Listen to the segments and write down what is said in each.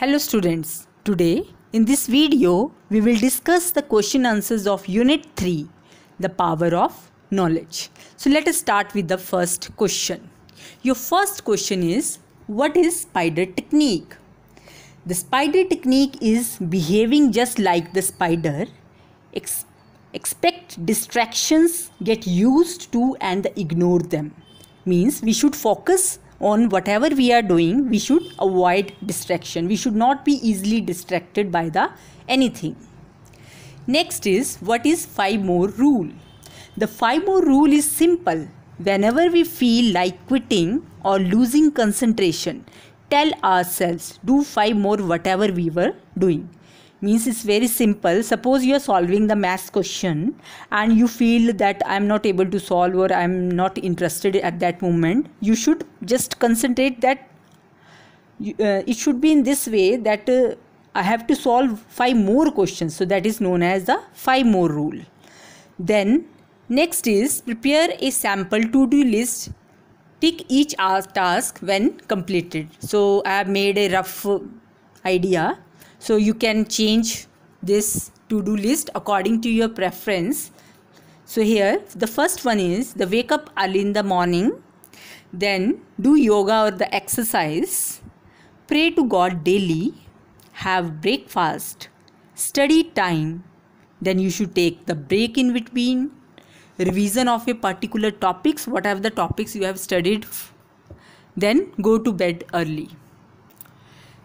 Hello students, today in this video we will discuss the question answers of unit 3 the power of knowledge. So let us start with the first question. Your first question is what is spider technique? The spider technique is behaving just like the spider. Ex expect distractions, get used to and ignore them. Means we should focus on whatever we are doing we should avoid distraction we should not be easily distracted by the anything next is what is five more rule the five more rule is simple whenever we feel like quitting or losing concentration tell ourselves do five more whatever we were doing means it's very simple suppose you are solving the math question and you feel that i'm not able to solve or i'm not interested at that moment you should just concentrate that uh, it should be in this way that uh, i have to solve five more questions so that is known as the five more rule then next is prepare a sample to do list tick each task when completed so i have made a rough idea so you can change this to do list according to your preference so here the first one is the wake up early in the morning then do yoga or the exercise pray to god daily have breakfast study time then you should take the break in between revision of a particular topics what are the topics you have studied then go to bed early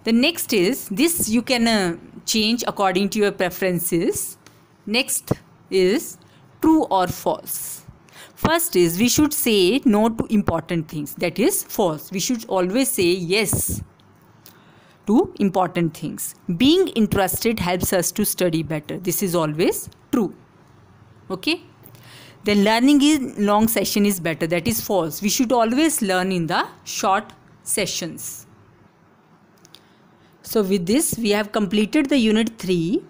the next is this you can uh, change according to your preferences next is true or false first is we should say no to important things that is false we should always say yes to important things being interested helps us to study better this is always true okay then learning in long session is better that is false we should always learn in the short sessions so with this we have completed the unit 3.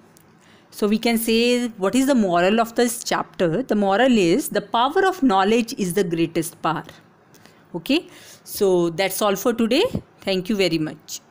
So we can say what is the moral of this chapter? The moral is the power of knowledge is the greatest power. Okay. So that's all for today. Thank you very much.